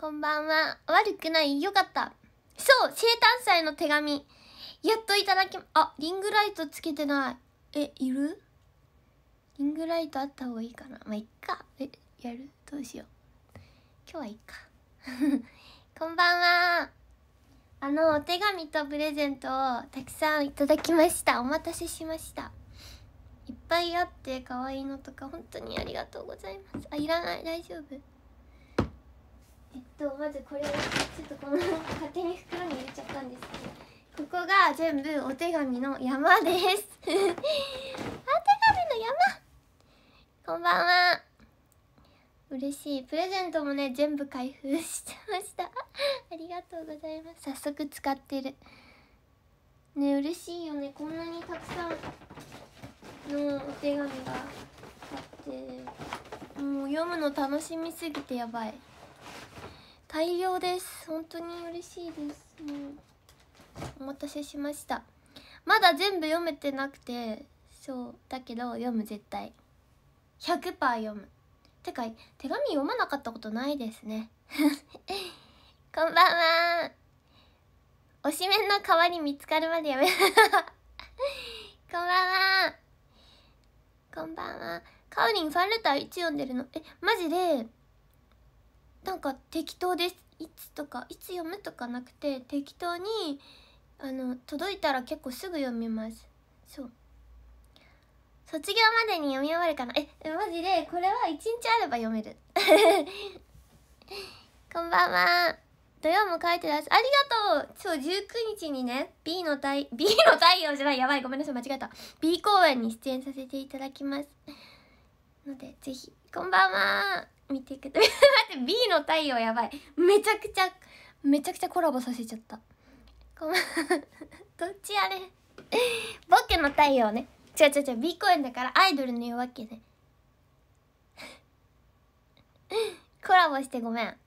こんばんは悪くないよかったそう生誕祭の手紙やっといただきあリングライトつけてないえいるリングライトあった方がいいかなまあいっかえやるどうしよう今日はいっか こんばんはあのお手紙とプレゼントをたくさんいただきましたお待たせしましたいっぱいあって可愛いのとか本当にありがとうございますあいらない大丈夫えっとまずこれをちょっとこの勝手に袋に入れちゃったんですけどここが全部お手紙の山です お手紙の山こんばんは嬉しいプレゼントもね全部開封してましたありがとうございます早速使ってるね嬉しいよねこんなにたくさんのお手紙があってもう読むの楽しみすぎてやばい大量です本当に嬉しいですお待たせしましたまだ全部読めてなくてそうだけど読む絶対100%読むてか手紙読まなかったことないですね こんばんは推しメンのわり見つかるまでやめ こんばんはこんばんはかおりんファンレター1読んでるのえマジでなんか適当ですいつとかいつ読むとかなくて適当にあの届いたら結構すぐ読みますそう卒業までに読み終わるかなえマジでこれは1日あれば読める こんばんは土曜も書いてらっしゃありがとうそう19日にね B の太 B の太陽じゃないやばいごめんなさい間違えた B 公演に出演させていただきますのでぜひこんばんは見てください 待って B の太陽やばいめちゃくちゃめちゃくちゃコラボさせちゃったごめん どっちやれ僕の太陽ね違う違う違う B 公演だからアイドルの言うわけね コラボしてごめん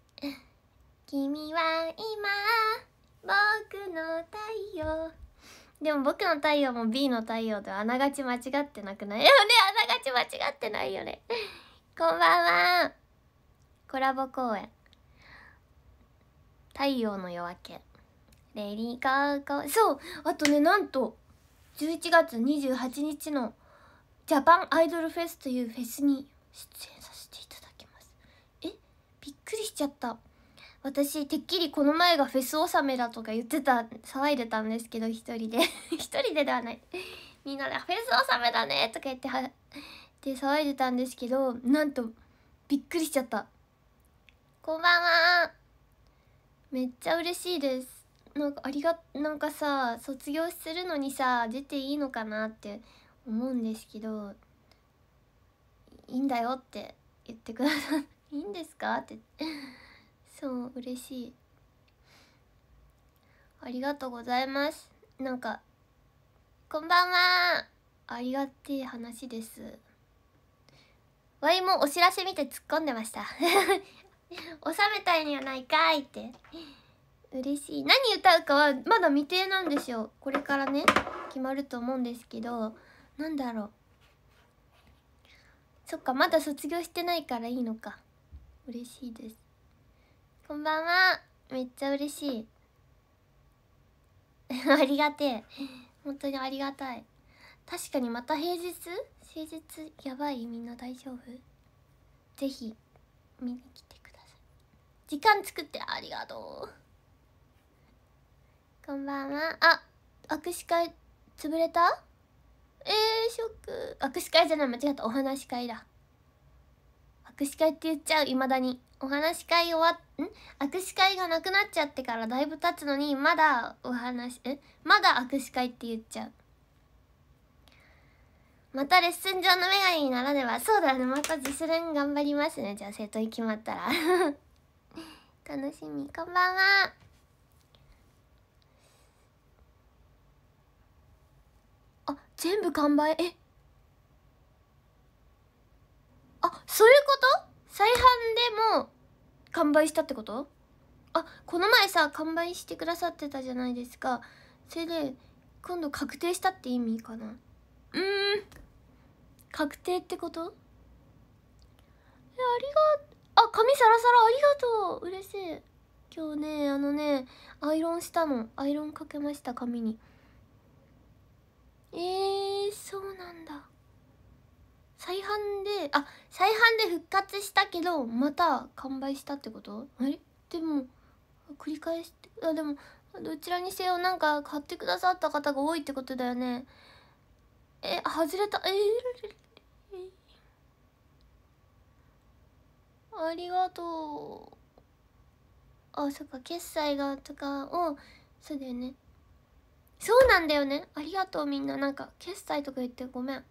君は今僕の太陽でも僕の太陽も B の太陽ではあながち間違ってなくないよねあながち間違ってないよねこんばんはコラボ公演「太陽の夜明け」レリカーガーそうあとねなんと11月28日のジャパンアイドルフェスというフェスに出演させていただきますえびっくりしちゃった私てっきりこの前がフェス納めだとか言ってた騒いでたんですけど一人で 一人でではないみんなで「フェス納めだね」とか言ってはで騒いでたんですけどなんとびっくりしちゃったこんばんはめっちゃ嬉しいですなんかありがなんかさ卒業するのにさ出ていいのかなって思うんですけどいいんだよって言ってください いいんですかってそう嬉しいありがとうございますなんかこんばんはありがてえ話ですワイもお知らせ見て突っ込んでました収めたいんやないかいって嬉しい何歌うかはまだ未定なんですよこれからね決まると思うんですけどなんだろうそっかまだ卒業してないからいいのか嬉しいですこんばんはめっちゃ嬉しい ありがてえ本当にありがたい確かにまた平日平日やばいみんな大丈夫ぜひ見に来て時間作ってありがとうこんばんはあ握手会潰れたえー、ショック握手会じゃない間違ったお話し会だ握手会って言っちゃういまだにお話し会終わっん握手会がなくなっちゃってからだいぶ経つのにまだお話えまだ握手会って言っちゃうまたレッスン上の女神にならねばそうだねまた自主練頑張りますねじゃあ生徒に決まったら楽しみこんばんはあ全部完売えあそういうこと再販でも完売したってことあこの前さ完売してくださってたじゃないですかそれで今度確定したって意味かなうん確定ってことえありがとうあ髪サラサラありがとう嬉しい今日ねあのねアイロンしたのアイロンかけました髪にえー、そうなんだ再販であ再販で復活したけどまた完売したってことあれでも繰り返してあでもどちらにせよなんか買ってくださった方が多いってことだよねえ外れたえー、ありがとうあそっか決済がとかをそうだよねそうなんだよねありがとうみんななんか決済とか言ってごめん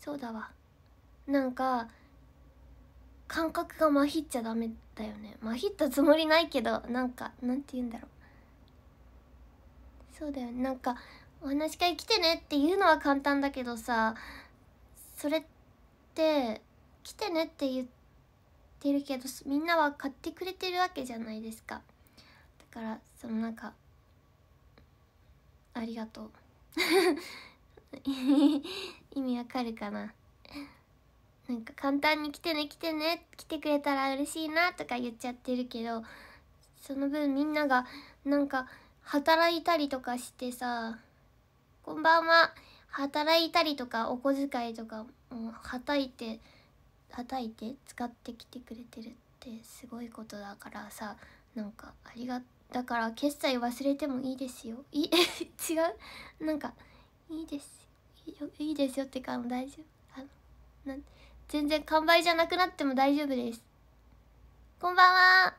そうだわなんか感覚がまひっちゃダメだよねまひったつもりないけどなんかなんて言うんだろうそうだよねなんかお話し会来てねっていうのは簡単だけどさそれって来てねって言ってってるけどみんなは買ってくれてるわけじゃないですかだからそのなんかありがとう 意味わかるかななんか簡単に来てね来てね来てくれたら嬉しいなとか言っちゃってるけどその分みんながなんか働いたりとかしてさこんばんは働いたりとかお小遣いとかもはたいて叩いて使ってきてくれてるってすごいことだからさなんかありがだから決済忘れてもいいですよい 違うなんかいいですいいよいいですよってかも大丈夫あのなん全然完売じゃなくなっても大丈夫ですこんばんは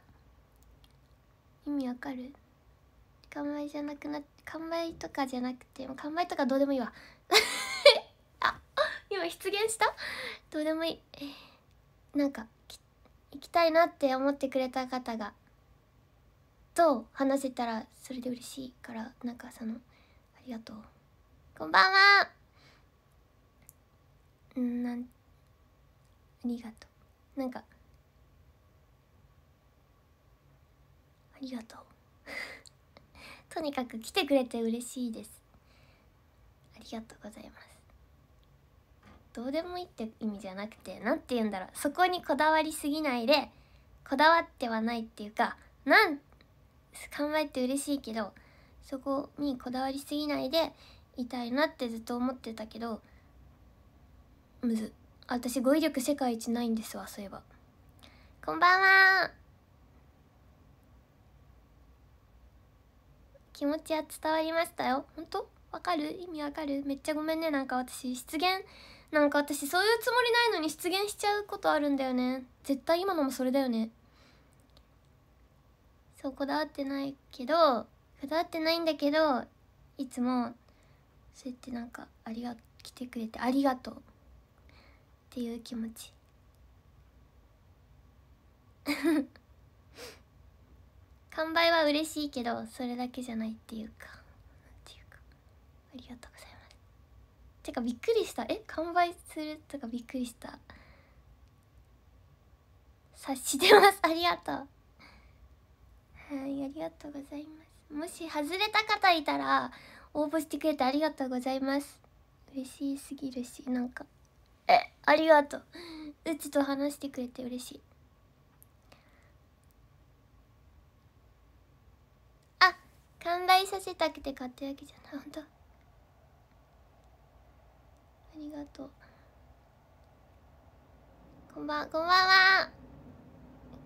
意味わかる完売じゃなくなっ完売とかじゃなくて完売とかどうでもいいわ出現したどうでもいい、なんか行きたいなって思ってくれた方がと話せたらそれで嬉しいからなんかそのありがとうこんばんはうんなんありがとうなんかありがとう とにかく来てくれて嬉しいですありがとうございますどうでもいいって意味じゃなくて何て言うんだろうそこにこだわりすぎないでこだわってはないっていうかなん考えて嬉しいけどそこにこだわりすぎないでいたいなってずっと思ってたけどむず私語彙力世界一ないんですわそういえばこんばんは気持ちは伝わりましたよ本当わかる意味わかるめっちゃごめんねなんか私失言なんか私そういうつもりないのに失言しちゃうことあるんだよね絶対今のもそれだよねそうこだわってないけどこだわってないんだけどいつもそうやってなんかありが来てくれてありがとうっていう気持ち 完売は嬉しいけどそれだけじゃないっていうかなていうかありがとうてかびっくりしたえ完売するとかびっくりした察してます ありがとうはいありがとうございますもし外れた方いたら応募してくれてありがとうございます嬉しすぎるしなんかえありがとううちと話してくれて嬉しいあ完売させたくて買ったわけじゃないほんとありがとうこんばんこんばんは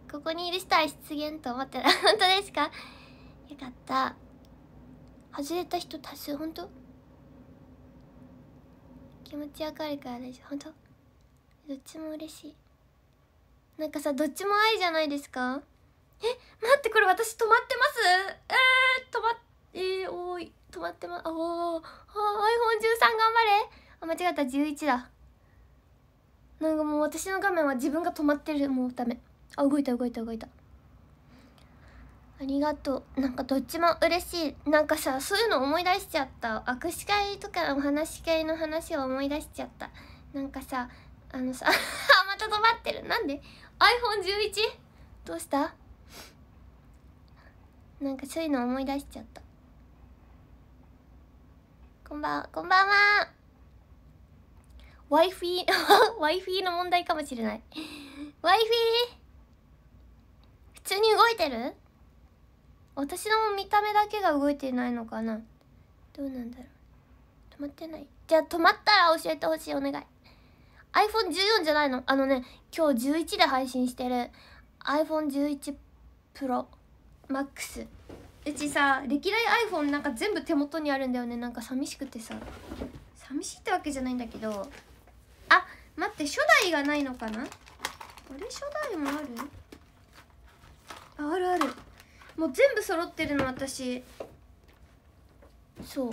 ここにいる人は失言と思ってた 本当ですかよかった外れた人多数本当気持ちわかるから大丈夫本当どっちも嬉しいなんかさどっちも愛じゃないですかえ待ってこれ私止まってますえー、止まっえー、おい止まってますあおーあ iPhone13 頑張れあ間違った11だなんかもう私の画面は自分が止まってるもうダメあ動いた動いた動いたありがとうなんかどっちも嬉しいなんかさそういうの思い出しちゃった握手会とかお話し会の話を思い出しちゃったなんかさあのさ あまた止まってるなんで iPhone11 どうしたなんかそういうの思い出しちゃったこんばんこんばんは Wi-Fi Wi-Fi の問題かもしれない Wi-Fi 普通に動いてる私の見た目だけが動いてないのかなどうなんだろう止まってないじゃあ止まったら教えてほしいお願い iPhone14 じゃないのあのね今日11で配信してる iPhone11 ProMax うちさ歴代 iPhone なんか全部手元にあるんだよねなんか寂しくてさ寂しいってわけじゃないんだけどあ待って初代がないのかなあれ初代もあるああるあるもう全部揃ってるの私そう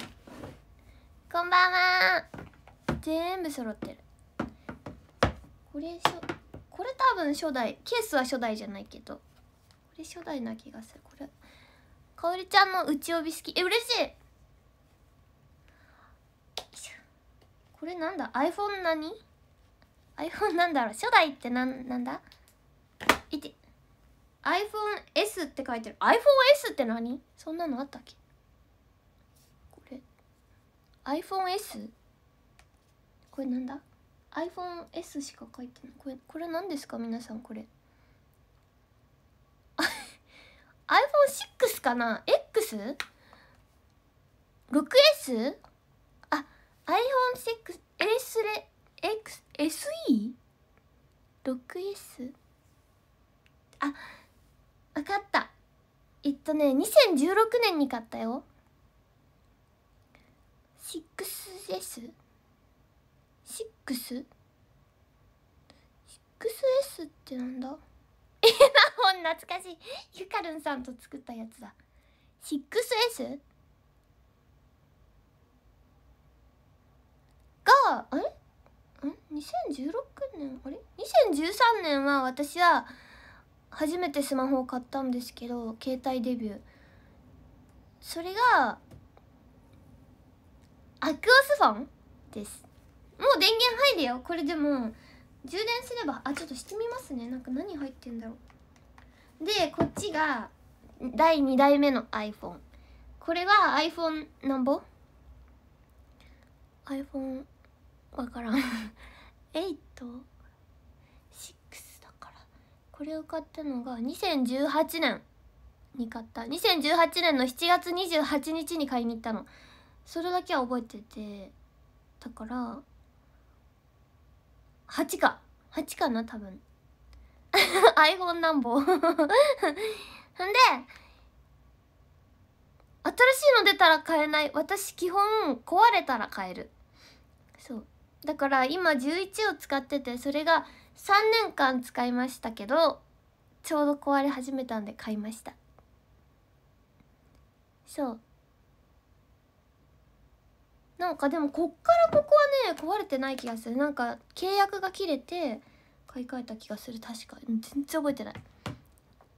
こんばんは全部揃ってるこれしょこれ多分初代ケースは初代じゃないけどこれ初代な気がするこれかおりちゃんの内帯好きえ嬉しいこれなんだ iPhone 何 iPhone なんだろう初代ってなんなんだいて iPhoneS って書いてる iPhoneS って何そんなのあったっけこれ iPhoneS? これなんだ iPhoneS しか書いてないこれこれ何ですか皆さんこれ iPhone6 かな ?X?6S? あ iPhone6S レ X SE?6S? あ分かったえっとね2016年に買ったよ 6S? 6? 6S ってなんだえなん懐かしいゆかるんさんと作ったやつだ 6S? があれん2016年あれ2013年は私は初めてスマホを買ったんですけど携帯デビューそれがアクアスファンですもう電源入るよこれでも充電すればあちょっとしてみますねなんか何入ってんだろうでこっちが第2代目の iPhone これは iPhone なんぼ iPhone わからん 8?6 だからこれを買ったのが2018年に買った2018年の7月28日に買いに行ったのそれだけは覚えててだから8か8かな多分 iPhone なんぼ ほんで新しいの出たら買えない私基本壊れたら買えるだから今11を使っててそれが3年間使いましたけどちょうど壊れ始めたんで買いましたそうなんかでもこっからここはね壊れてない気がするなんか契約が切れて買い替えた気がする確か全然覚えてない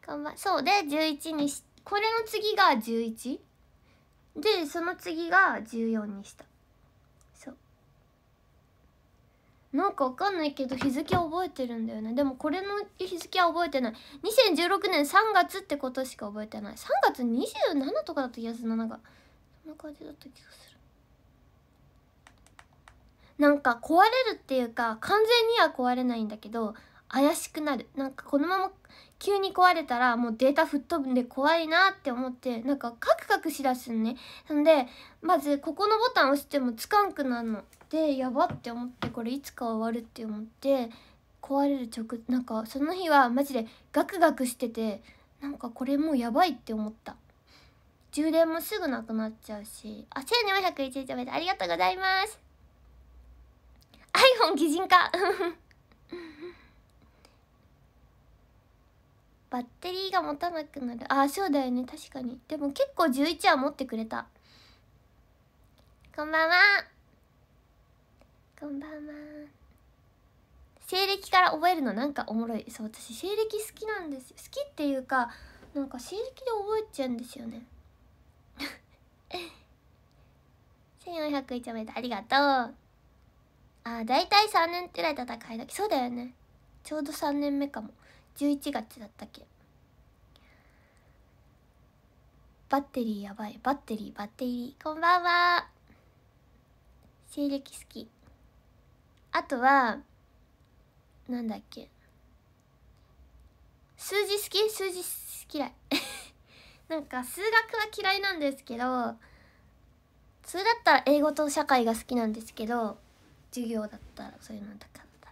頑張そうで11にしこれの次が11でその次が14にしたなんかわかんないけど日付覚えてるんだよねでもこれの日付は覚えてない2016年3月ってことしか覚えてない3月27とかだった気がするななんかそんな感じだった気がするなんか壊れるっていうか完全には壊れないんだけど怪しくなるなんかこのまま急に壊れたらもうデータ吹っ飛ぶんで怖いなって思ってなんかカクカクしだすんねんでまずここのボタン押してもつかんくなるのでやばって思ってこれいつか終わるって思って壊れる直なんかその日はマジでガクガクしててなんかこれもうやばいって思った充電もすぐなくなっちゃうしあ1四0 1日おめでありがとうございます iPhone 擬人化 バッテリーが持たなくなるあそうだよね確かにでも結構11は持ってくれたこんばんはこんばんは西暦から覚えるのなんかおもろいそう私西暦好きなんです好きっていうかなんか西暦で覚えちゃうんですよね1401 名でありがとうあだいたい3年くらい戦いだけそうだよねちょうど3年目かも11月だったっけバッテリーやばいバッテリーバッテリーこんばんは西暦好きあとはなんだっけ数字好き数字嫌い なんか数学は嫌いなんですけど普通だったら英語と社会が好きなんですけど授業だったらそういうのなかった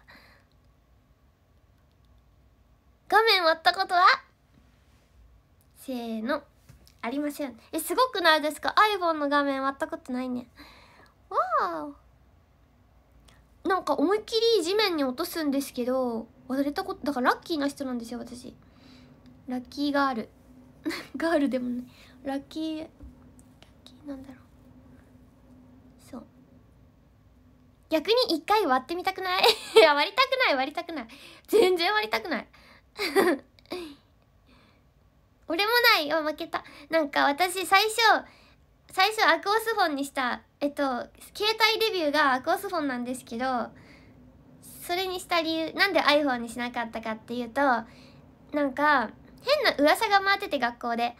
画面割ったことはせーのありませんえすごくないですか iPhone の画面割ったことないねわあなんか思いっきり地面に落とすんですけど割れたことだからラッキーな人なんですよ私ラッキーガール ガールでもないラッキーラッキーなんだろうそう逆に一回割ってみたくないいや 割りたくない割りたくない全然割りたくない 俺もないよ負けたなんか私最初最初アクオスフォンにしたえっと携帯レビューがアクオスフォンなんですけどそれにした理由なんで iPhone にしなかったかっていうとなんか変な噂が回ってて学校で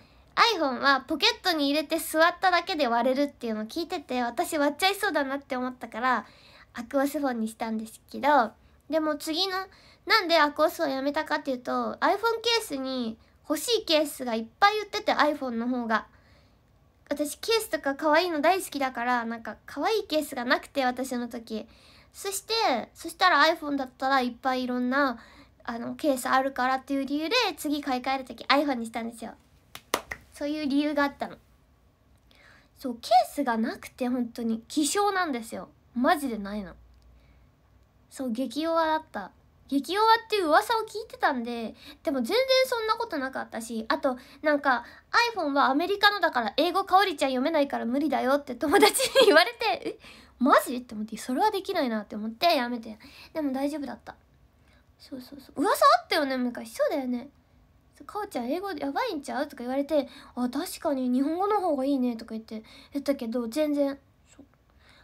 iPhone はポケットに入れて座っただけで割れるっていうのを聞いてて私割っちゃいそうだなって思ったからアクオスフォンにしたんですけどでも次のなんでアクオスフォンやめたかっていうと iPhone ケースに欲しいケースがいっぱい売ってて iPhone の方が私ケースとか可愛いの大好きだからなんか可愛いケースがなくて私の時そしてそしたら iPhone だったらいっぱいいろんなあのケースあるからっていう理由で次買い替える時 iPhone にしたんですよそういう理由があったのそうケースがなくて本当に希少なんですよマジでないのそう激弱だった終わっていう噂を聞いてたんででも全然そんなことなかったしあとなんか iPhone はアメリカのだから英語かおりちゃん読めないから無理だよって 友達に言われてえマジって思ってそれはできないなって思ってやめてでも大丈夫だったそうそうそう噂あったよね昔そうだよねかおちゃん英語やばいんちゃうとか言われてあ確かに日本語の方がいいねとか言って言ったけど全然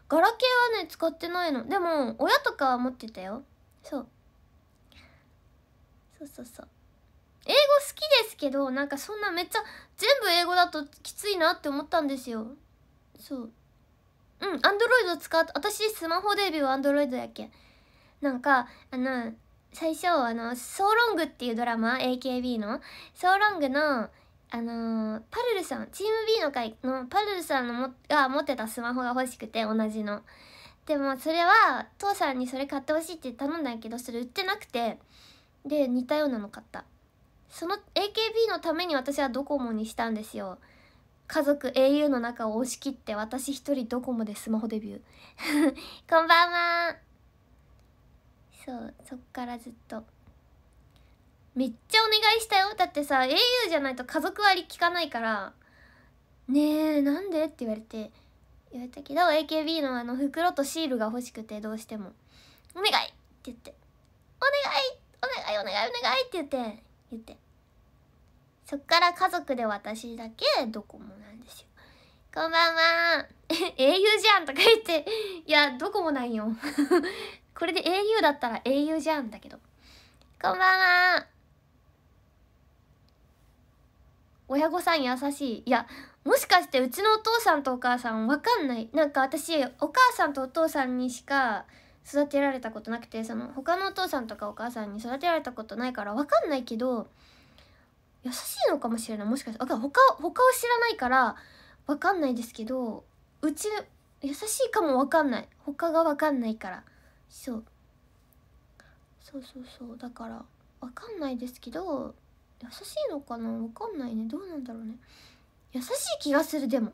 ガラケーはね使ってないのでも親とかは持ってたよそうそうそうそう英語好きですけどなんかそんなめっちゃ全部英語だときついなって思ったんですよそううんアンドロイド使う私スマホデビューはアンドロイドやけんなんかあの最初あの「ソーロング」っていうドラマ AKB のソーロングのあのー、パルルさんチーム B の会のパルルさんのもが持ってたスマホが欲しくて同じのでもそれは父さんにそれ買ってほしいって頼んだんやけどそれ売ってなくてで似たようなの買ったその AKB のために私はドコモにしたんですよ家族 au の中を押し切って私一人ドコモでスマホデビュー こんばんはそうそっからずっとめっちゃお願いしたよだってさ au じゃないと家族割聞かないからねえなんでって言われて言われたけど AKB のあの袋とシールが欲しくてどうしても「お願い!」って言って「お願い!」願いお願いお願い」って言って言ってそっから家族で私だけドコモなんですよこんばんは 英雄じゃんとか言っていやドコモなんよ これで英雄だったら英雄じゃんだけどこんばんは親御さん優しいいやもしかしてうちのお父さんとお母さんわかんないなんか私お母さんとお父さんにしか育てられたことなくてその他のお父さんとかお母さんに育てられたことないから分かんないけど優しいのかもしれないもしかして他他を知らないから分かんないですけどうち優しいかも分かんない他が分かんないからそうそうそうそうだから分かんないですけど優しいのかな分かんないねどうなんだろうね優しい気がするでも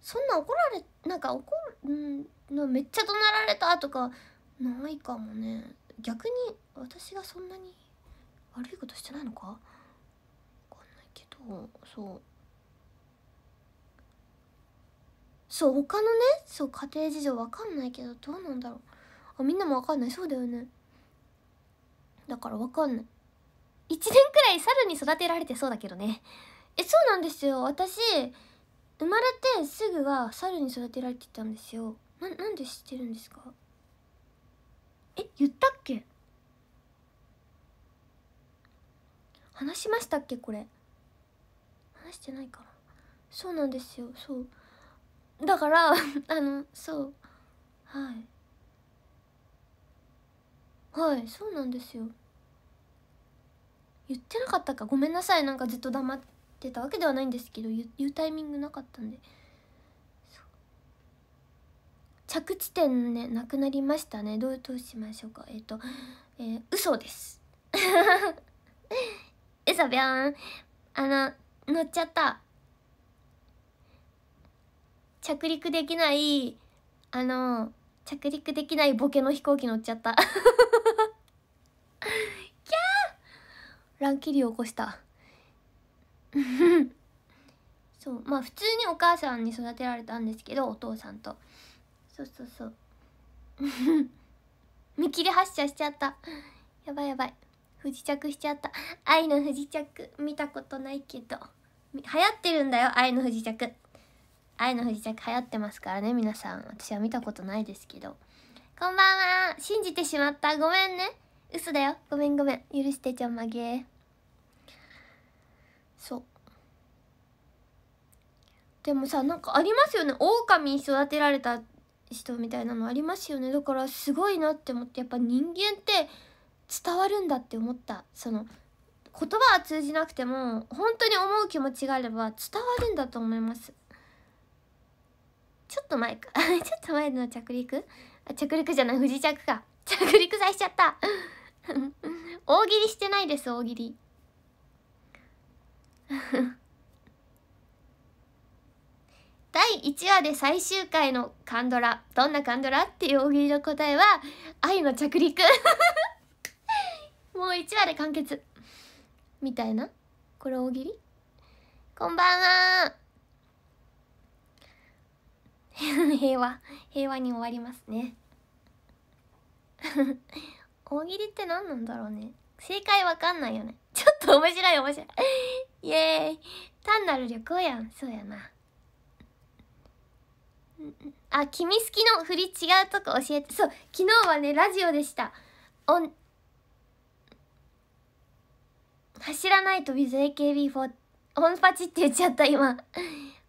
そんな怒られなんか怒るんめっちゃ怒鳴られたとかないかもね逆に私がそんなに悪いことしてないのか分かんないけどそうそう他のねそう家庭事情分かんないけどどうなんだろうあみんなも分かんないそうだよねだから分かんない1年くらい猿に育てられてそうだけどねえそうなんですよ私生まれてすぐは猿に育てられてたんですよななんで知ってるんですかえ言ったっけ話しましたっけこれ話してないかなそうなんですよそうだから あのそうはいはいそうなんですよ言ってなかったかごめんなさいなんかずっと黙ってたわけではないんですけど言うタイミングなかったんで着地点ねなくなりましたねどうどうしましょうかえっ、ー、とえー、嘘です 嘘びょんあの乗っちゃった着陸できないあの着陸できないボケの飛行機乗っちゃった キャー乱切り起こした そうまあ普通にお母さんに育てられたんですけどお父さんとそうそうそう 見切り発車しちゃったやばいやばい不時着しちゃった愛の不時着見たことないけど流行ってるんだよ愛の不時着愛の不時着流行ってますからね皆さん私は見たことないですけどこんばんは信じてしまったごめんね嘘だよごめんごめん許してちょんまげそうでもさなんかありますよね狼に育てられた人みたいなのありますよねだからすごいなって思ってやっぱ人間って伝わるんだって思ったその言葉は通じなくても本当に思う気持ちがあれば伝わるんだと思いますちょっと前か ちょっと前の着陸あ着陸じゃない不時着か着陸させちゃった 大喜利してないです大喜利 第1話で最終回のカンドラどんなカンドラっていう大喜利の答えは愛の着陸 もう1話で完結みたいなこれ大喜利こんばんは 平和平和に終わりますね 大喜利って何なんだろうね正解わかんないよねちょっと面白い面白いイエーイ単なる旅行やんそうやなあ君好きの振り違うとこ教えてそう昨日はねラジオでしたおん走らないと with AKB4 オンパチって言っちゃった今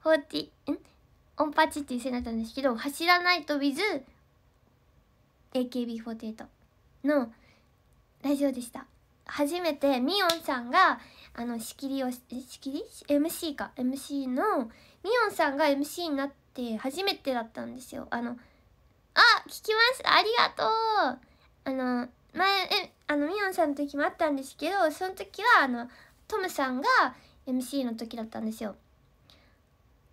40んオンパチっていうせになったんですけど走らないと with AKB48 のラジオでした初めてみおんさんがあの仕切りを仕切り MC か MC のみおんさんが MC になってって初めてだったんですよあのあ聞きましたありがとうあの前えあのみおんさんの時もあったんですけどその時はあのトムさんが MC の時だったんですよ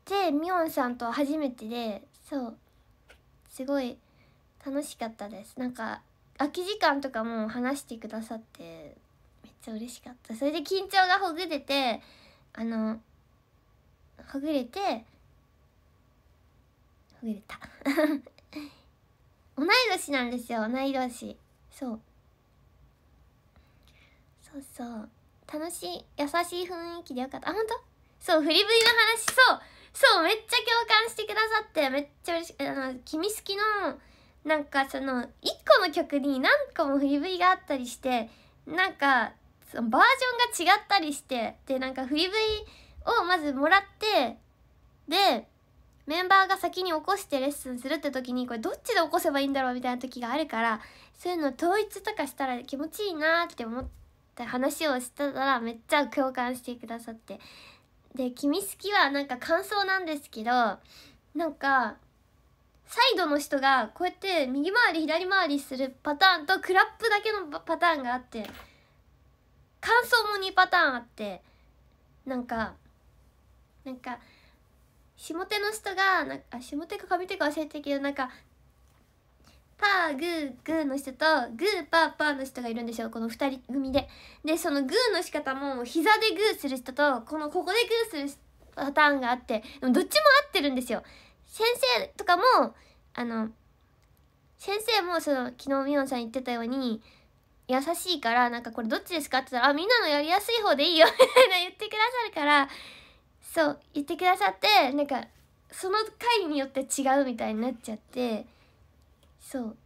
でみおんさんと初めてでそうすごい楽しかったですなんか空き時間とかも話してくださってめっちゃ嬉しかったそれで緊張がほぐれてあのほぐれて増えた 同い年なんですよ同い年そうそうそう楽しい優しい雰囲気でよかったあ本当そうフリブリの話そうそうめっちゃ共感してくださってめっちゃ嬉しあの「君好きの」なんかその1個の曲に何個もフリブリがあったりしてなんかそのバージョンが違ったりしてでなんかフリブリをまずもらってでメンバーが先に起こしてレッスンするって時にこれどっちで起こせばいいんだろうみたいな時があるからそういうの統一とかしたら気持ちいいなって思って話をしたらめっちゃ共感してくださってで「君好き」はなんか感想なんですけどなんかサイドの人がこうやって右回り左回りするパターンとクラップだけのパターンがあって感想も2パターンあってなんかなんか下手の人がなあ下手か上手か忘れてるけどなんかパーグーグーの人とグーパーパーの人がいるんですよこの2人組ででそのグーの仕方も膝でグーする人とこのここでグーするパターンがあってでもどっちも合ってるんですよ先生とかもあの先生もその昨日みおんさん言ってたように優しいからなんかこれどっちですかって言ったら「あみんなのやりやすい方でいいよ」みたいな言ってくださるからそう言ってくださってなんかその回によって違うみたいになっちゃってそう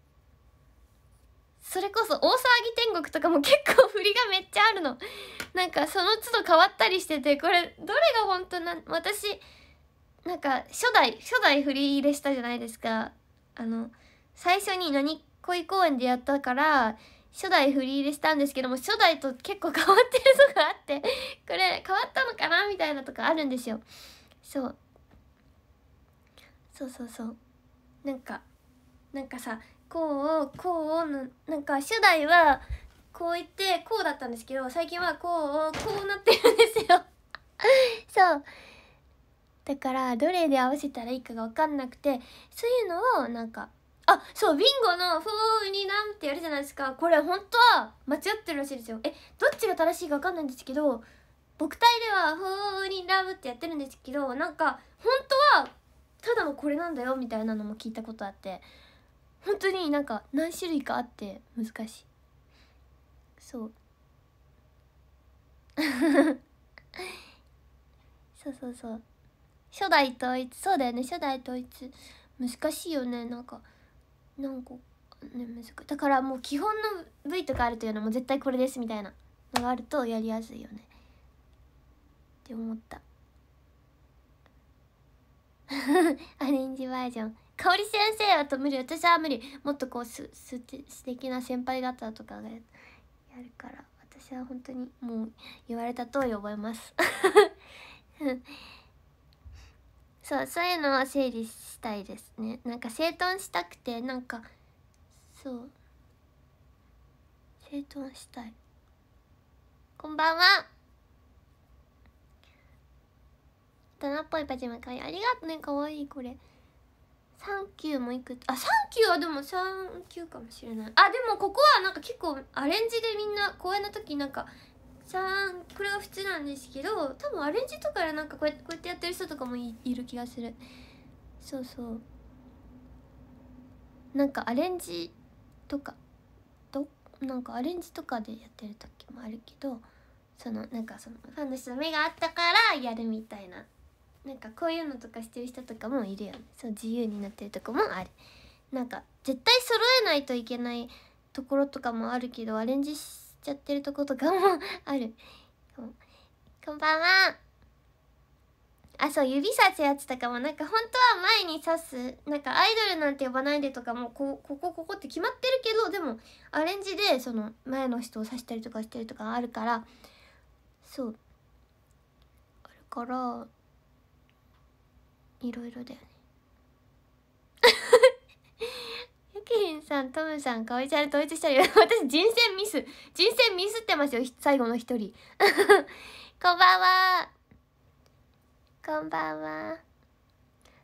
それこそ大騒ぎ天国とかも結構振りがめっちゃあるのなんかその都度変わったりしててこれどれが本当な私なんか初代初代振り入れしたじゃないですかあの最初に何恋公園でやったから初代振り入れしたんですけども初代と結構変わってるとがあって これ変わったのかなみたいなとかあるんですよそうそうそうそうなんかなんかさこうこうのなんか初代はこう言ってこうだったんですけど最近はこうこうなってるんですよ そうだからどれで合わせたらいいかが分かんなくてそういうのをなんかあそうビンゴの「ふうになん」ってやるじゃないですかこれ本当は間違ってるらしいですよえどっちが正しいか分かんないんですけど僕体では「ふうにラブ」ってやってるんですけどなんか本当はただのこれなんだよみたいなのも聞いたことあって本当になんか何種類かあって難しい そうそうそうそう初代統一そうだよね初代統一難しいよねなんかなんかね難しいだからもう基本の部位とかあるというのも絶対これですみたいなのがあるとやりやすいよねって思った アレンジバージョン香織先生はと無理私は無理もっとこうすす素敵な先輩方とかがやるから私は本当にもう言われた通り覚えます そうそういうのを整理したいですねなんか整頓したくてなんかそう整頓したいこんばんはだなっぽいパジャマかわいいありがとうねかわいいこれサンキューもいくあサンキューはでもサンキューかもしれないあでもここはなんか結構アレンジでみんな公演の時なんかちゃんこれが普通なんですけど多分アレンジとかでなんかこうやってやってる人とかもいる気がするそうそうなんかアレンジとかどなんかアレンジとかでやってる時もあるけどそのなんかそのファンの人の目があったからやるみたいななんかこういうのとかしてる人とかもいるよねそう自由になってるとこもあるなんか絶対揃えないといけないところとかもあるけどアレンジしちゃってるとことかもあるこんばんはあそう指さすやつとかもなんか本当は前に刺すなんかアイドルなんて呼ばないでとかもこここここって決まってるけどでもアレンジでその前の人を刺したりとかしてるとかあるからそうあるからいろいろだよねキリンさんトムさんかおいちゃん統一したり私人選ミス人選ミスってますよ最後の一人 こんばんはこんばんは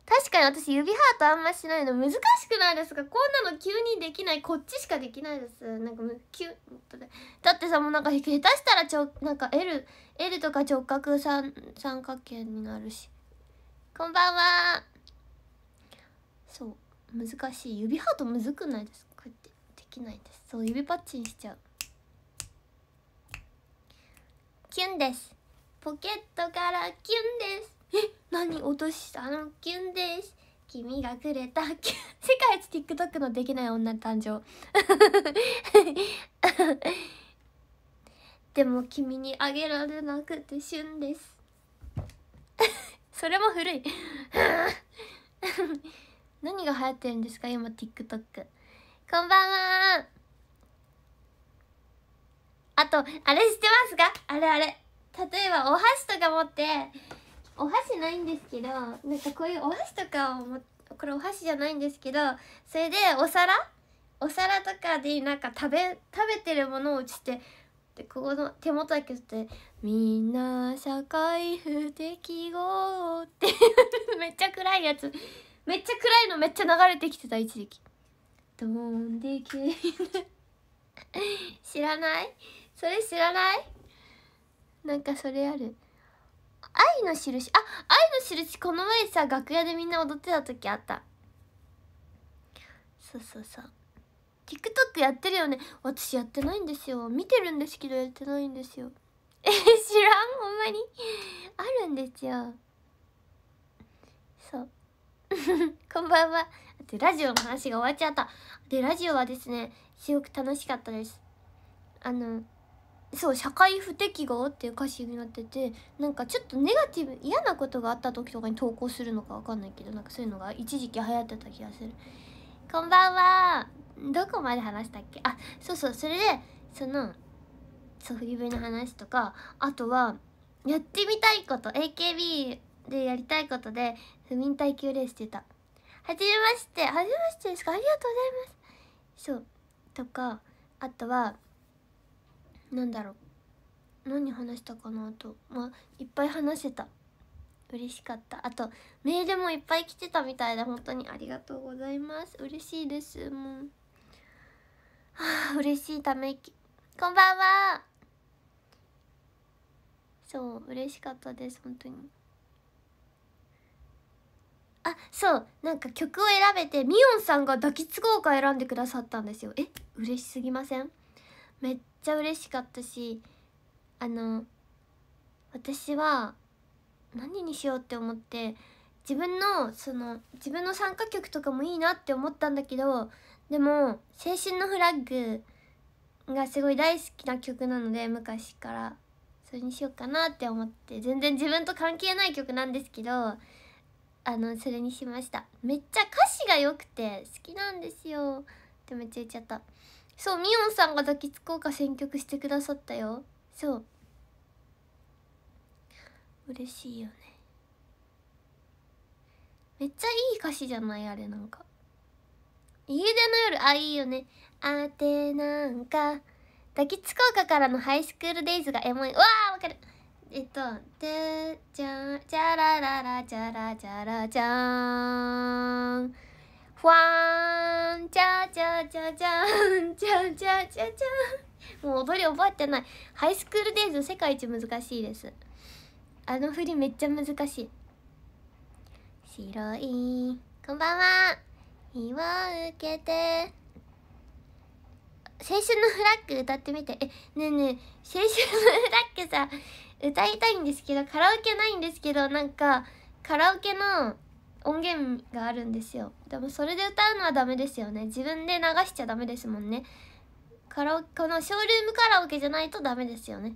確かに私指ハートあんましないの難しくないですかこんなの急にできないこっちしかできないですなんか急だってさもうなんか下手したらちょなんか L, L とか直角三三角形になるしこんばんはそう難しい指ハートむずくないですこうやってできないですそう指パッチンしちゃうキュンですポケットからキュンですえ何落としたのキュンです君がくれた世界一 TikTok のできない女誕生 でも君にあげられなくて旬です それも古い 何が流行ってるんですか今 TikTok こんばんはあとあれ知ってますかあれあれ例えばお箸とか持ってお箸ないんですけどなんかこういうお箸とかを持これお箸じゃないんですけどそれでお皿お皿とかでなんか食べ食べてるものをちてでここの手元だけして「みんな社会不適合」ってめっちゃ暗いやつめっちゃ暗いのめっちゃ流れてきてた一時期飛んでけ知らないそれ知らないなんかそれある愛のしるし」あ愛のしるし」この前さ楽屋でみんな踊ってた時あったそうそうそう TikTok やってるよね私やってないんですよ見てるんですけどやってないんですよ え知らんほんまにあるんですよそう こんばんは。で、ラジオの話が終わっちゃった。で、ラジオはですね、すごく楽しかったです。あの、そう、社会不適合っていう歌詞になってて、なんかちょっとネガティブ、嫌なことがあった時とかに投稿するのかわかんないけど、なんかそういうのが一時期流行ってた気がする。こんばんは。どこまで話したっけあ、そうそう、それで、その、そう、フリの話とか、あとは、やってみたいこと、AKB でやりたいことで、不眠耐久レースしてたはじめましてはじめましてですかありがとうございますそうとかあとはなんだろう何話したかなとまあいっぱい話せた嬉しかったあとメールもいっぱい来てたみたいで本当にありがとうございます嬉しいですもうはあ嬉しいため息こんばんはそう嬉しかったです本当にあそうなんか曲を選べてみおんさんが抱きつこうか選んでくださったんですよえ嬉しすぎませんめっちゃ嬉しかったしあの私は何にしようって思って自分のその自分の参加曲とかもいいなって思ったんだけどでも「青春のフラッグ」がすごい大好きな曲なので昔からそれにしようかなって思って全然自分と関係ない曲なんですけどあのそれにしましためっちゃ歌詞が良くて好きなんですよってめっちゃ言っちゃったそうみおんさんが抱きつこうか選曲してくださったよそう嬉しいよねめっちゃいい歌詞じゃないあれなんか家出の夜あいいよねあてなんか抱きつこうかからのハイスクールデイズがエモいわわかるえっと「てじゃんじゃらららじゃらじゃらじゃーん」「ふわーんじゃじゃじゃじゃんじゃじゃじゃじゃん」もう踊り覚えてないハイスクールデイズ世界一難しいですあの振りめっちゃ難しい白いこんばんは日を受けて青春のフラッグ歌ってみてえねえねえ青春のフラッグさ歌いたいんですけどカラオケないんですけどなんかカラオケの音源があるんですよでもそれで歌うのはダメですよね自分で流しちゃダメですもんねカラオケこのショールームカラオケじゃないとダメですよね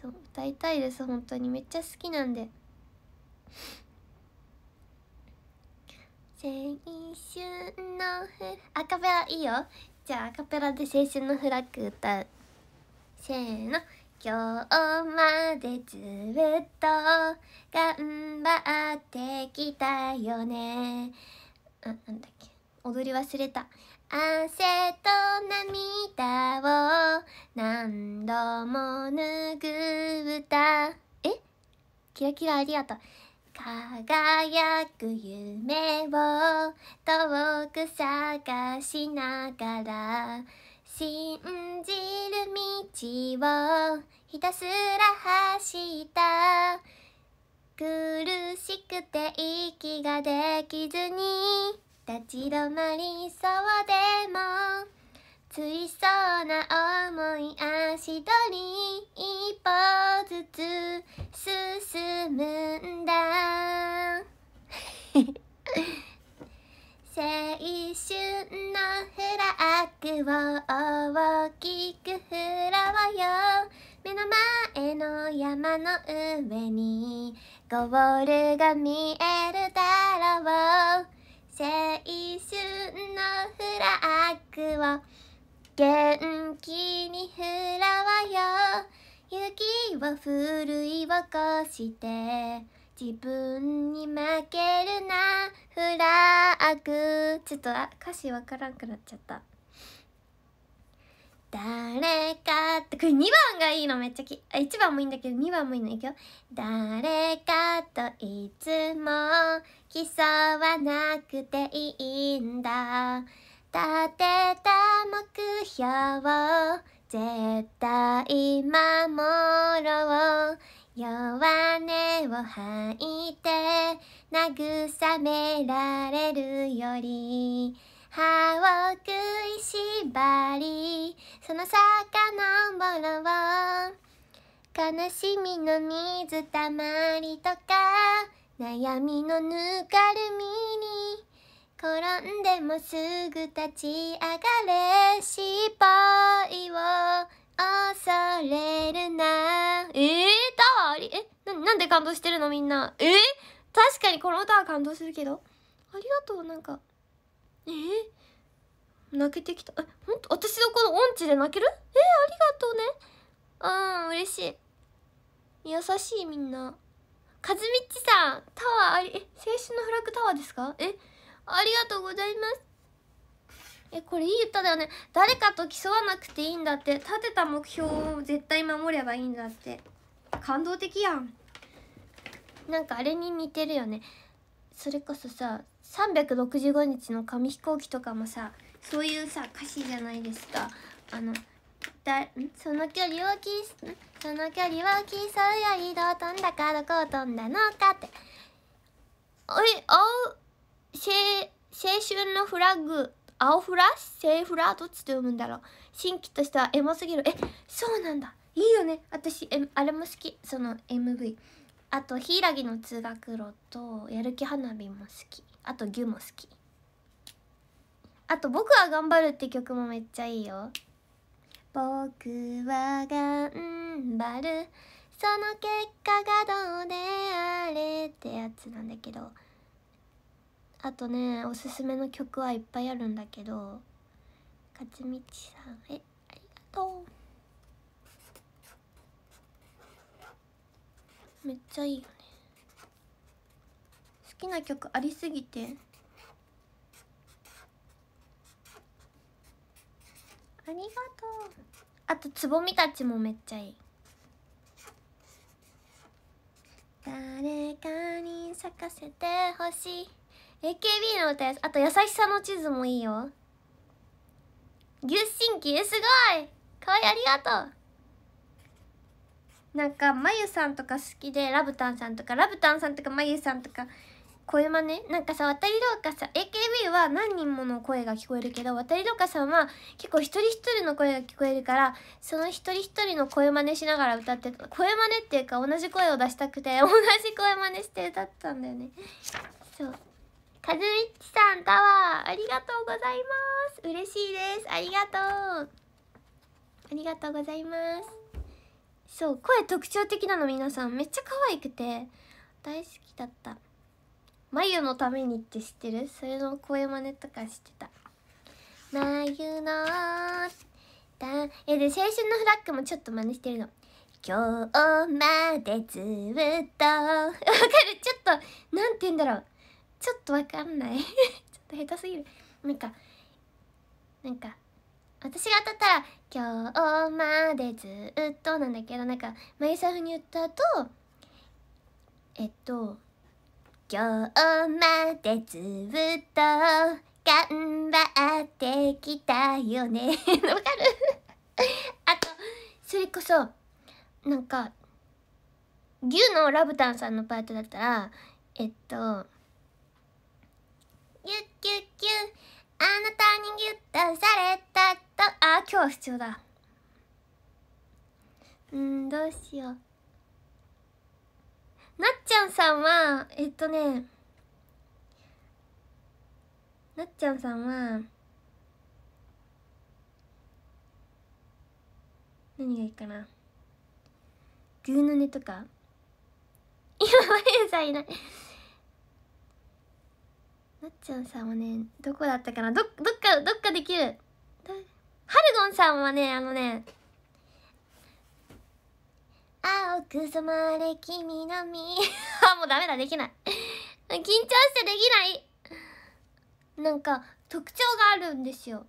そう歌いたいです本当にめっちゃ好きなんで青春のフアカペラいいよじゃあアカペラで青春のフラッグ歌うせーの今日までずっと頑張ってきたよねあなんだっけ踊り忘れた汗と涙を何度も拭うたえキラキラありがとう輝く夢を遠く探しながら信じる道をひたすら走った苦しくて息ができずに立ち止まりそうでもついそうな思い足取り一歩ずつ進むんだ青春のフラッグを大きく振ろうよ目の前の山の上にゴールが見えるだろう青春のフラッグを元気に振ろうよ雪をふるい起こして自分に負けるなフラッグちょっとあ歌詞わからんくなっちゃった誰かってこれ2番がいいのめっちゃきあ1番もいいんだけど2番もいいのいくよ誰かといつも競わなくていいんだ立てた目標を絶対守ろう弱音を吐いて慰められるより歯を食いしばりそのぼろを悲しみの水たまりとか悩みのぬかるみに転んでもすぐ立ち上がれ失敗を恐れるなえー、歌はあり、え、な、なんで感動してるのみんな。えー、確かにこの歌は感動するけど。ありがとう、なんか。えー、泣けてきた。え、本当私のこの音痴で泣けるえー、ありがとうね。うん、嬉しい。優しいみんな。かずみっちさん、タワーあり、え、青春のフラッグタワーですかえ、ありがとうございます。えこれいい歌だよね誰かと競わなくていいんだって立てた目標を絶対守ればいいんだって感動的やんなんかあれに似てるよねそれこそさ365日の紙飛行機とかもさそういうさ歌詞じゃないですかあのだその距離はキスその距離はキスや移動飛んだかどこを飛んだのかっておいおう青春のフラッグ青フラセーフラどっちと読むんだろう新規としてはエモすぎるえそうなんだいいよね私あれも好きその MV あと「柊の通学路」と「やる気花火」も好きあと「牛」も好きあと「僕は頑張る」って曲もめっちゃいいよ僕は頑張るその結果がどうであれってやつなんだけどあとねおすすめの曲はいっぱいあるんだけど勝道さんえありがとうめっちゃいいよね好きな曲ありすぎてありがとうあとつぼみたちもめっちゃいい誰かに咲かせてほしい AKB の歌ですあと優しさの地図もいいよ牛神器えすごいかわいいありがとうなんかまゆさんとか好きでラブタンさんとかラブタンさんとかまゆさんとか声真似なんかさ渡り廊下さ AKB は何人もの声が聞こえるけど渡り廊下さんは結構一人一人の声が聞こえるからその一人一人の声真似しながら歌ってた声真似っていうか同じ声を出したくて 同じ声真似して歌ってたんだよねそうかずみちさんタワーありがとうございます嬉しいですありがとうありがとうございますそう声特徴的なの皆さんめっちゃ可愛くて大好きだった眉のためにって知ってるそれの声真似とかしてた眉のだえで青春のフラッグもちょっと真似してるの今日までずっとわかるちょっと何て言うんだろうちょっとわかんない ちょっと下手すぎるなんかなんか私が当たったら「今日までずっと」なんだけどなんかマさサ風に言った後えっと「今日までずっと頑張ってきたよね」わかるあとそれこそなんか牛のラブタンさんのパートだったらえっとュッギュッギュッあなたにギュッとされたとあ今日は不調だうんどうしようなっちゃんさんはえっとねなっちゃんさんは何がいいかなグーの音とか今までさんいないなっちゃんさんはねどこだったかなどどっかどっかできるハルゴンさんはねあのね青く染まれ君のみ あもうダメだできない緊張してできないなんか特徴があるんですよ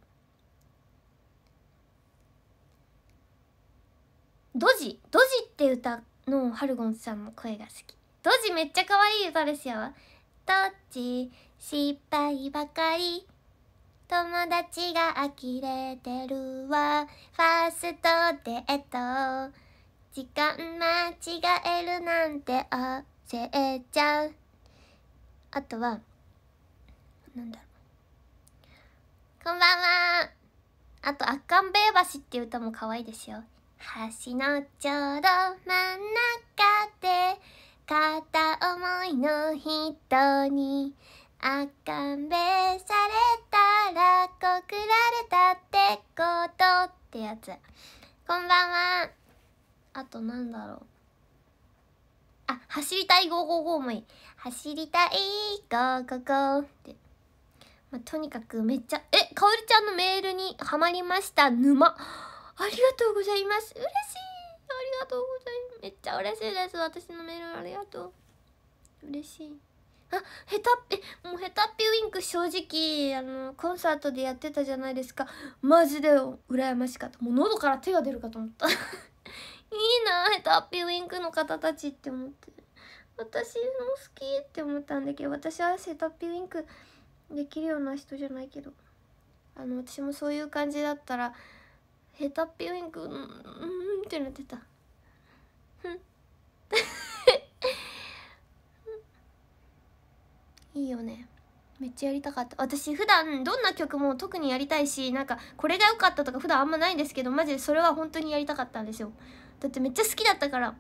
ドジドジって歌のハルゴンさんの声が好きドジめっちゃ可愛い歌ですよっち失敗ばかり友達が呆れてるわファーストデート時間間違えるなんて焦っちゃうあとはなんだろうこんばんはあと「あかんべー橋」っていう歌も可愛いですよ橋のちょうど真ん中で片思いの人にあかんべされたら告られたってことってやつこんばんはあとなんだろうあ走りたい555もいい走りたい555ってまあ、とにかくめっちゃえかおりちゃんのメールにはまりました沼ありがとうございます嬉しいありがとうございますめっちゃ嬉しいです私のメールありがとう嬉しいあヘタッピもうヘタッピウインク正直あのコンサートでやってたじゃないですかマジで羨ましかったもう喉から手が出るかと思った いいなヘタッピウインクの方たちって思って私の好きって思ったんだけど私はヘタッピウインクできるような人じゃないけどあの私もそういう感じだったらヘタッピウインクうんってなってた いいよねめっちゃやりたかった私普段どんな曲も特にやりたいしなんかこれが良かったとか普段あんまないんですけどマジでそれは本当にやりたかったんですよだってめっちゃ好きだったから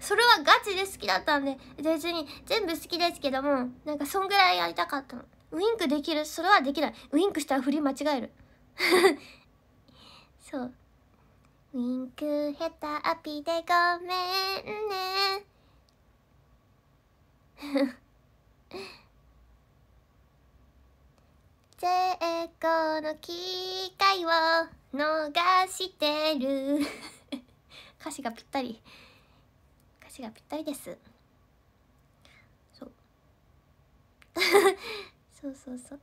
それはガチで好きだったんで別に全部好きですけどもなんかそんぐらいやりたかったのウインクできるそれはできないウインクしたら振り間違える そうウィンクヘタアピでごめんね成功 の機会を逃してる 歌詞がぴったり歌詞がぴったりです そうそうそうそう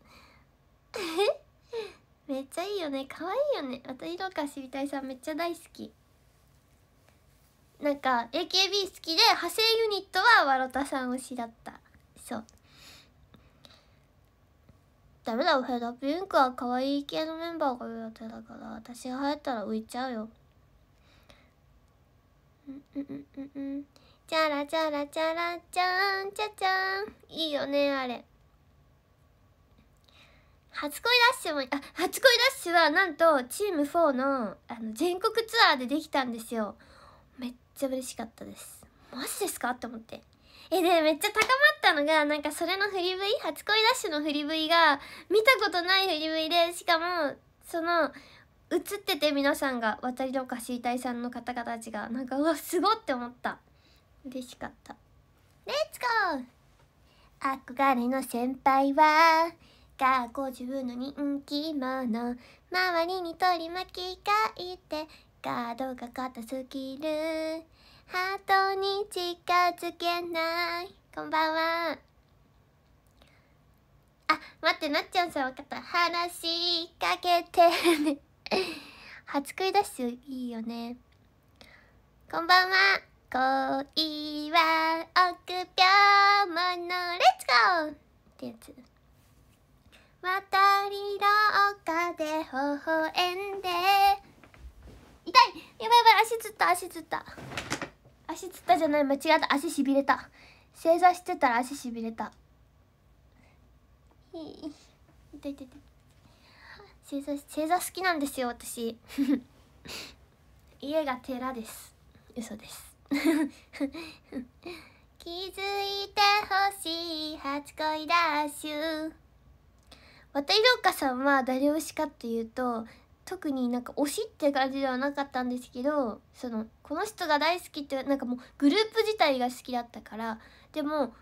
めっちゃいいよね可愛いよね私どうか知りたいさんめっちゃ大好きなんか AKB 好きで派生ユニットはわろたさん推しだったそうダメだお部屋ピンクは可愛い系のメンバーがいる予定だから私が入ったら浮いちゃうようんうんうんうんチャラチャラチャラチャーンチャチャンいいよねあれ初恋ダッシュもあ初恋ダッシュはなんとチーム4のあの全国ツアーでできたんですよめっちゃ嬉しかったですマジですかって思ってえでめっちゃ高まったのがなんかそれの振り V 初恋ダッシュの振り V が見たことない振り V でしかもその映ってて皆さんが渡りのかしいたいさんの方々たちがなんかうわすごって思った嬉しかったレッツゴー憧れの先輩はが自分の人気者周りに取り巻きがいてガードが硬すぎるハートに近づけないこんばんはあ待ってなっちゃんさん分かった話しかけて初恋ダッシュいいよねこんばんは恋は臆病者レッツゴーってやつ渡り廊下で微笑んで痛いやばいやばい足つった足つった足つったじゃない間違った足しびれた正座してたら足しびれた痛い痛い正座正座好きなんですよ私家が寺です嘘です 気づいてほしい初恋ダッシュ渡井廊下さんは誰推しかっていうと特になんか推しって感じではなかったんですけどそのこの人が大好きってなんかもうグループ自体が好きだったからでも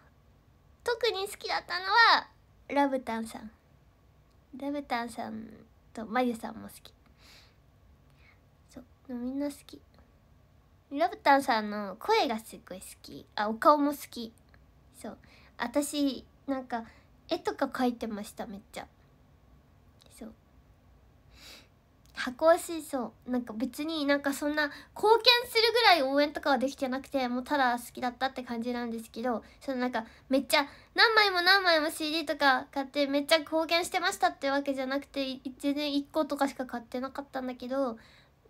特に好きだったのはラブタンさんラブタンさんとまゆさんも好きそうみんな好きラブタンさんの声がすっごい好きあお顔も好きそう私なんか絵とか描いてましためっちゃ箱推しそうなんか別になんかそんな貢献するぐらい応援とかはできてなくてもうただ好きだったって感じなんですけどそのなんかめっちゃ何枚も何枚も CD とか買ってめっちゃ貢献してましたってわけじゃなくて全然1個とかしか買ってなかったんだけど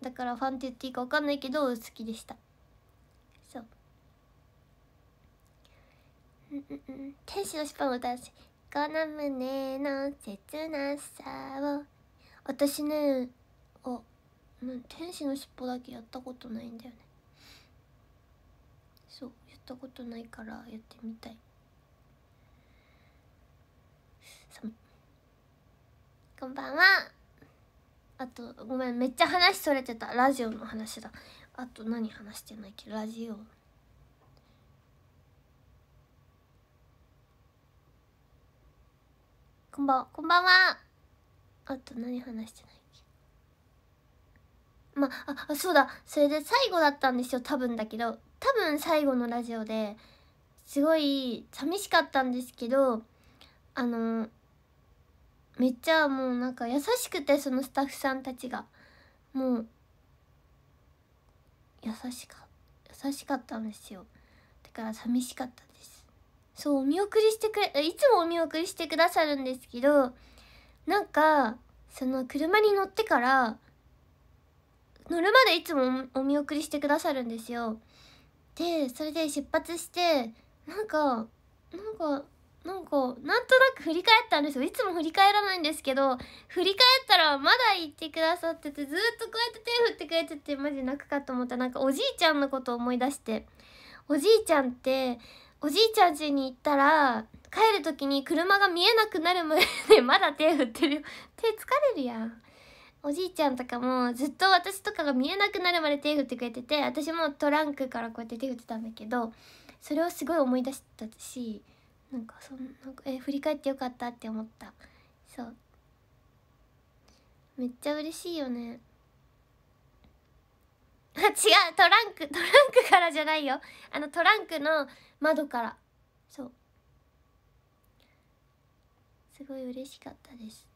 だからファンって言っていいか分かんないけど好きでしたそううんうんうん天使の尻尾も歌うしこの胸の切なさを私ねあ天使の尻尾だけやったことないんだよねそうやったことないからやってみたい寒こんばんはあとごめんめっちゃ話それてたラジオの話だあと何話してないっけラジオこんばんこんばんはあと何話してないまあそうだそれで最後だったんですよ多分だけど多分最後のラジオですごい寂しかったんですけどあのめっちゃもうなんか優しくてそのスタッフさんたちがもう優しか優しかったんですよだから寂しかったですそうお見送りしてくれいつもお見送りしてくださるんですけどなんかその車に乗ってから乗るまでいつもお見送りしてくださるんですよでそれで出発してなんかなんかなんかなんとなく振り返ったんですよいつも振り返らないんですけど振り返ったらまだ行ってくださっててずっとこうやって手振ってくれててマジ泣くかと思ったなんかおじいちゃんのことを思い出しておじいちゃんっておじいちゃん家に行ったら帰る時に車が見えなくなるまで まだ手振ってるよ手疲れるやんおじいちゃんとかもずっと私とかが見えなくなるまで手振ってくれてて私もトランクからこうやって手振ってたんだけどそれをすごい思い出したしなんかそんなんかえ振り返ってよかったって思ったそうめっちゃ嬉しいよねあ違うトランクトランクからじゃないよあのトランクの窓からそうすごい嬉しかったです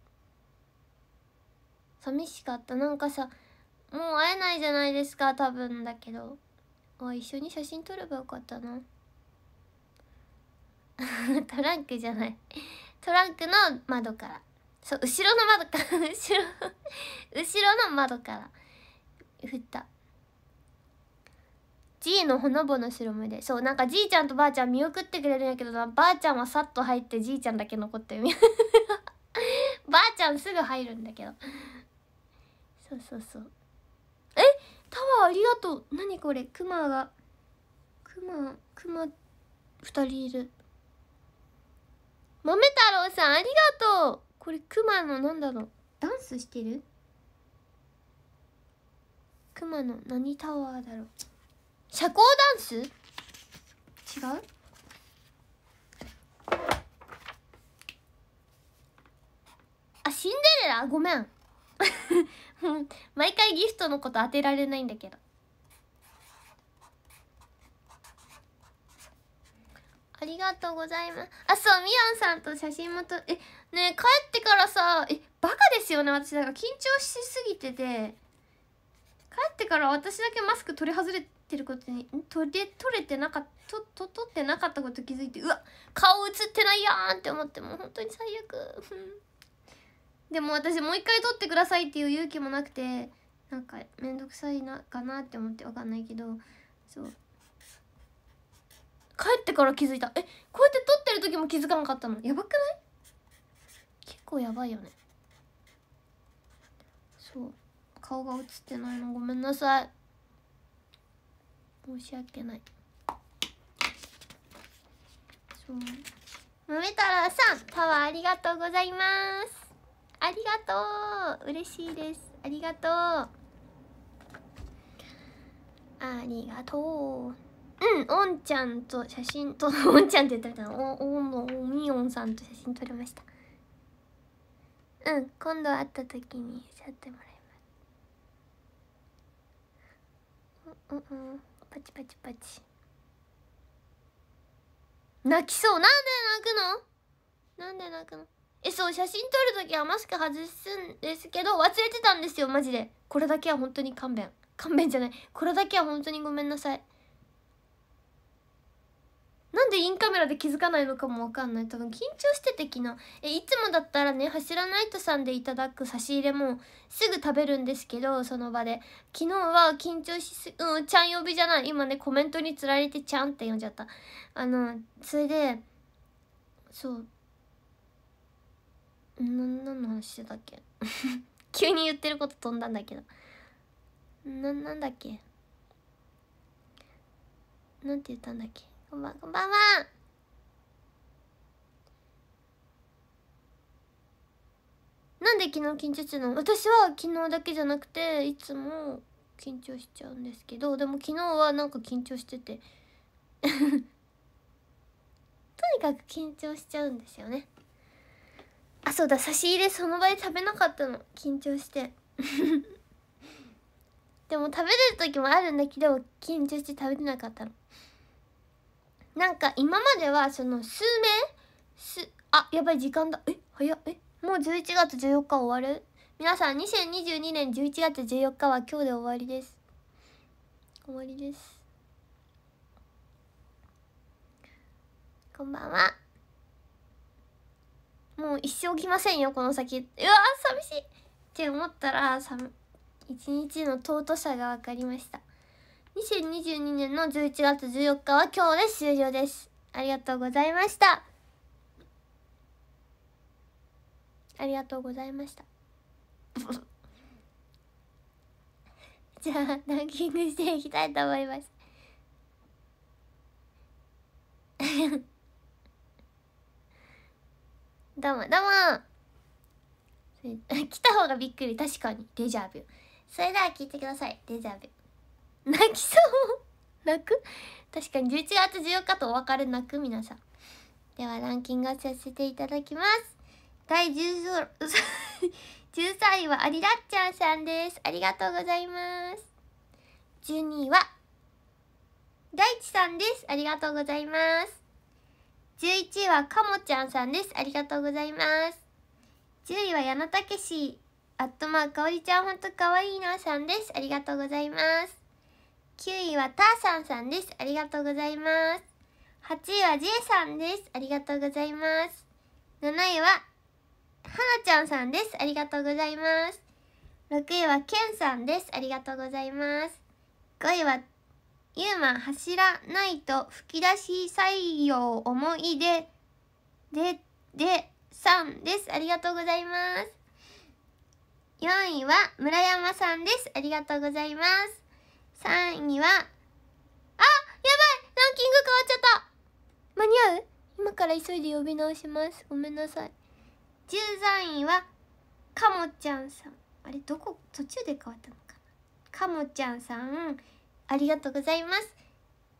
寂しかったなんかさもう会えないじゃないですか多分だけどあ一緒に写真撮ればよかったな トランクじゃないトランクの窓からそう後ろの窓から 後ろ後ろの窓から振った G のほのぼの白目でそうなんかじいちゃんとばあちゃん見送ってくれるんやけどなばあちゃんはさっと入ってじいちゃんだけ残ってる ばあちゃんすぐ入るんだけどそうそうそうえタワーありがとう何これクマがクマクマ2人いる豆太郎さんありがとうこれクマのなんだろうダンスしてるクマの何タワーだろう社交ダンス違うあシンデレラごめん 毎回ギフトのこと当てられないんだけどありがとうございますあそうみやんさんと写真もとえね帰ってからさえバカですよね私なんか緊張しすぎてて帰ってから私だけマスク取り外れてることに取れ取れてなかった取ってなかったこと気づいてうわ顔映ってないやんって思ってもう本当に最悪でも私もう一回撮ってくださいっていう勇気もなくてなんか面倒くさいなかなって思って分かんないけどそう帰ってから気づいたえこうやって撮ってる時も気づかなかったのやばくない結構やばいよねそう顔が映ってないのごめんなさい申し訳ないそう豆太郎さんパワーありがとうございますありがとう嬉しいですありがとうありがとううん、おんちゃんと写真と、おんちゃんって言ったら、お、おんの、おみおんさんと写真撮りました。うん、今度会った時にゃってもらいます。うんうんうん、パチパチパチ。泣きそうなんで泣くのなんで泣くのえそう写真撮る時はマスク外すんですけど忘れてたんですよマジでこれだけは本当に勘弁勘弁じゃないこれだけは本当にごめんなさいなんでインカメラで気づかないのかもわかんない多分緊張してて昨日えいつもだったらね走らないとさんでいただく差し入れもすぐ食べるんですけどその場で昨日は緊張しすうんちゃん呼びじゃない今ねコメントにつられてちゃんって呼んじゃったあのそれでそう何の話してたっけ 急に言ってること飛んだんだけど何なんだっけなんて言ったんだっけこんばんこんばんはなんで昨日緊張してたの私は昨日だけじゃなくていつも緊張しちゃうんですけどでも昨日はなんか緊張してて とにかく緊張しちゃうんですよねあそうだ差し入れその場で食べなかったの緊張して でも食べれる時もあるんだけど緊張して食べてなかったのなんか今まではその数名すあやばい時間だえ早っえもう11月14日終わる皆さん2022年11月14日は今日で終わりです終わりですこんばんはもう一生来ませんよこの先うわ寂しいって思ったら一日の尊さが分かりました2022年の11月14日は今日で終了ですありがとうございましたありがとうございました じゃあランキングしていきたいと思います どうもどうも 来た方がびっくり確かにデジャブそれでは聞いてくださいデジャブ泣きそう 泣く確かに11月14日とお別れ泣く皆さんではランキングをさせていただきます第13 位はアリちゃんさんですありがとうございます12位は大地さんですありがとうございます十一位はかもちゃんさんです。ありがとうございます。十位は矢野たけし、アットマーかおりちゃんほんとかわいいなさんです。ありがとうございます。九位はたーさんさんです。ありがとうございます。八位はジェイさんです。ありがとうございます。七位ははなちゃんさんです。ありがとうございます。六位はけんさんです。ありがとうございます。5位はユーマらないと吹き出し採用思い出ででさんですありがとうございます4位は村山さんですありがとうございます3位はあやばいランキング変わっちゃった間に合う今から急いで呼び直しますごめんなさい13位はかもちゃんさんあれどこ途中で変わったのかなかもちゃんさんありがとうございます。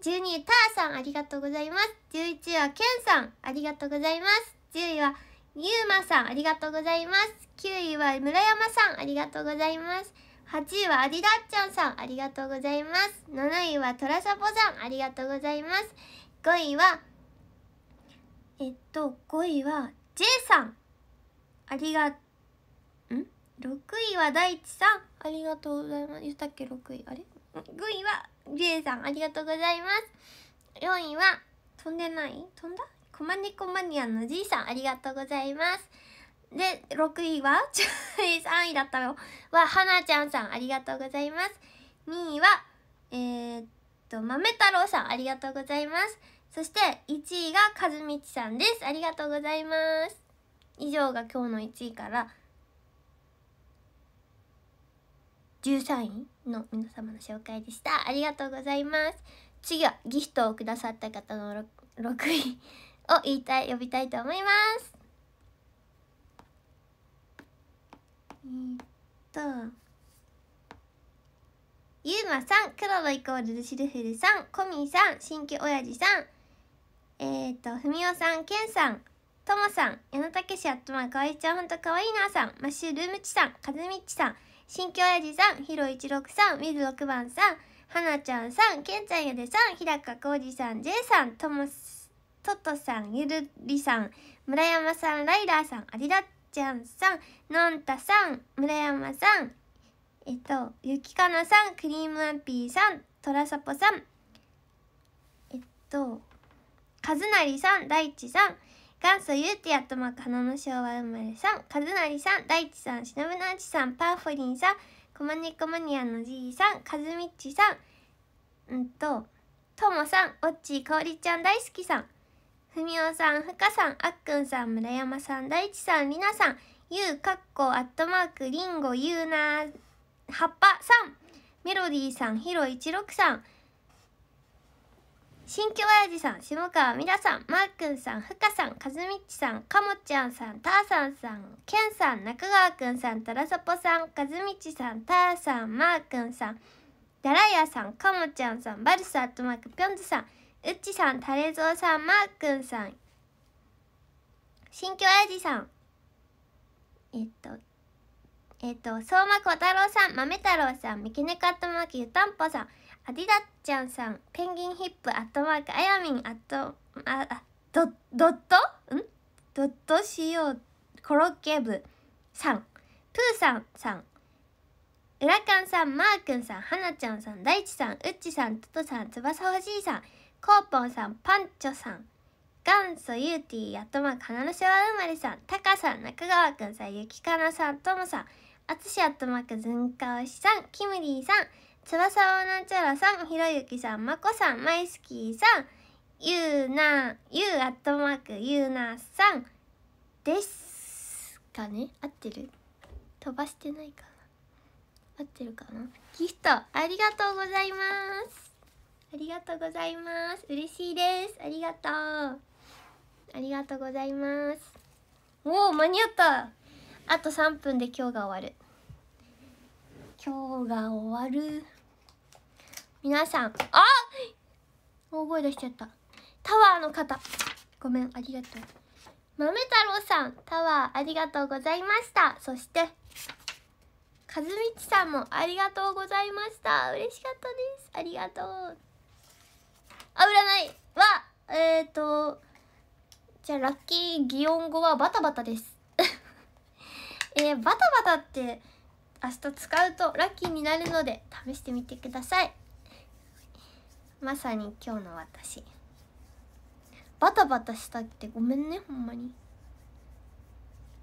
12位、ターさん、ありがとうございます。11位は、ケンさん、ありがとうございます。10位は、ゆうまさん、ありがとうございます。9位は、村山さん、ありがとうございます。8位は、アディダッチョンさん、ありがとうございます。7位は、トラサポさん、ありがとうございます。5位は、えっと、5位は、J さん、ありが、ん ?6 位は、大地さん、ありがとうございます。言ったっけ、6位。あれ5位はジュエさんありがとうございます4位は飛んでない飛んだコマネコマニアのじいさんありがとうございますで6位は3位だったのははなちゃんさんありがとうございます2位はえー、っと豆太郎さんありがとうございますそして1位が和道さんですありがとうございます以上が今日の1位から13位の皆様の紹介でしたありがとうございます次はギフトをくださった方の 6, 6位を言いたい呼びたいと思いますえー、っとゆうまさん、黒のイコールルシルフルさん、コミーさん、新規親父さん、えっ、と、ふみおさん、けんさん、ともさん、矢野たけしあっとまかわいちゃん、ほんとかわいいなさん、マッシュルームちさん、かずみちさん、新京やじさん、ひろ一六さん、水六番さん、はなちゃんさん、けんちゃんやでさん、ひらかこうじさん、イさん、ともととさん、ゆるりさん、村山さん、ライダーさん、ありだちゃんさん、のんたさん、村山さん、えっと、ゆきかなさん、クリームアンピーさん、とらさぽさん、えっと、かずなりさん、だいちさん、元祖ゆうてやとまかのの昭和生まれさん、かずなりさん、だいちさん、しのぶなあちさん、パーフォリンさん、こまねこマニアのじいさん、かずみっちさん、うんと、ともさん、おっちーかおりちゃん大好きさん、ふみおさん、ふかさん、あっくんさん、村山さん、だいちさん、りなさん、ゆうかっこ、アットマーク、りんご、ゆうな、はっぱさん、メロディーさん、ひろいちろくさん、新居親やじさん、下川みなさん、マーくんさん、ふかさん、かずみちさん、かもちゃんさん、たーさんさん、けんさん、中川くんさん、たらさぽさん、かずみちさん、たーさん、マーくんさん、だらやさん、かもちゃんさん、バルスアットマーク、ぴょんずさん、うっちさん、たれぞうさん、マーくんさん、新居親やじさん、えっと、えっと、相馬小太郎さん、豆太郎さん、みきねかとまマゆたんぽさん、アディダちゃんさん、ペンギンヒップ、アットマーク、あやみん、アット、あ、あ、ド、ドットんドット CO、コロッケ部さん、プーさんさん、うらかんさん、まーくんさん、はなちゃんさん、だいちさん、うっちさん、ととさん、つばさほしいさん、コーポンさん、パンチョさん、元祖ゆうてぃ、やっとまかなのしわ生まれさん、たかさん、中川くんさん、ゆきかなさん、ともさん、あつしあっとまくずんかおしさん、きむりーさん、翼をさおなちゃらさん、ひろゆきさん、まこさん、まいすきさん、ゆうな、ゆうアットマーク、ゆうなさんですかね合ってる飛ばしてないかな合ってるかなギフト、ありがとうございます。ありがとうございます。嬉しいです。ありがとう。ありがとうございます。おお、間に合ったあと3分で今日が終わる。今日が終わる。皆さんあ大声出しちゃったタワーの方ごめんありがとう豆太郎さんタワーありがとうございましたそして和道さんもありがとうございました嬉しかったですありがとうあ占いはえっ、ー、とじゃあラッキー擬音語はバタバタです えー、バタバタって明日使うとラッキーになるので試してみてくださいまさに今日の私バタバタしたってごめんねほんまに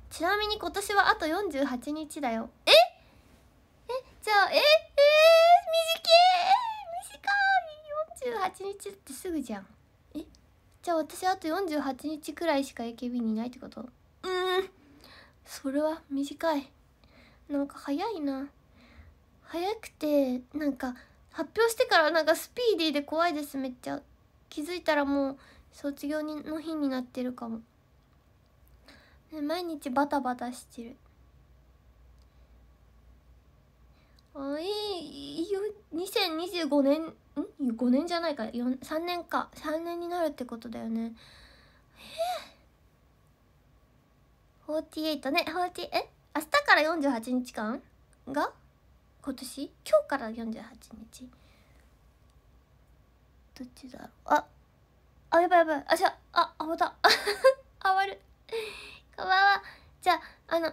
ちなみに今年はあと48日だよええじゃあええー、短い短い48日ってすぐじゃんえじゃあ私あと48日くらいしか AKB にいないってことうんそれは短いなんか早いな早くてなんか発表してからなんかスピーディーで怖いですめっちゃ気づいたらもう卒業にの日になってるかも、ね、毎日バタバタしてるあいいよ2025年ん5年じゃないか3年か3年になるってことだよねえー、48ね40え明日から48日間が今年今日から48日どっちだろうああやばいやばいあじゃああ終わった あ終わるこんばんはじゃああの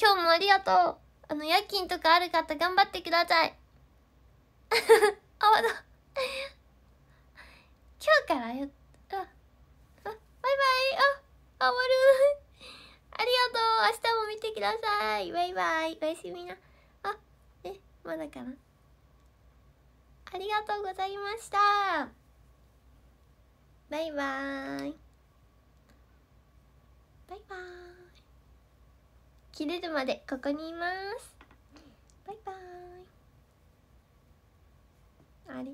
今日もありがとうあの夜勤とかある方頑張ってください あ終わった今日からよああバイバイああ終わるありがとう明日も見てくださいバイバイおやすみなまだかなありがとうございましたバイバーイバイバーイ切れるまでここにいますバイバーイあれ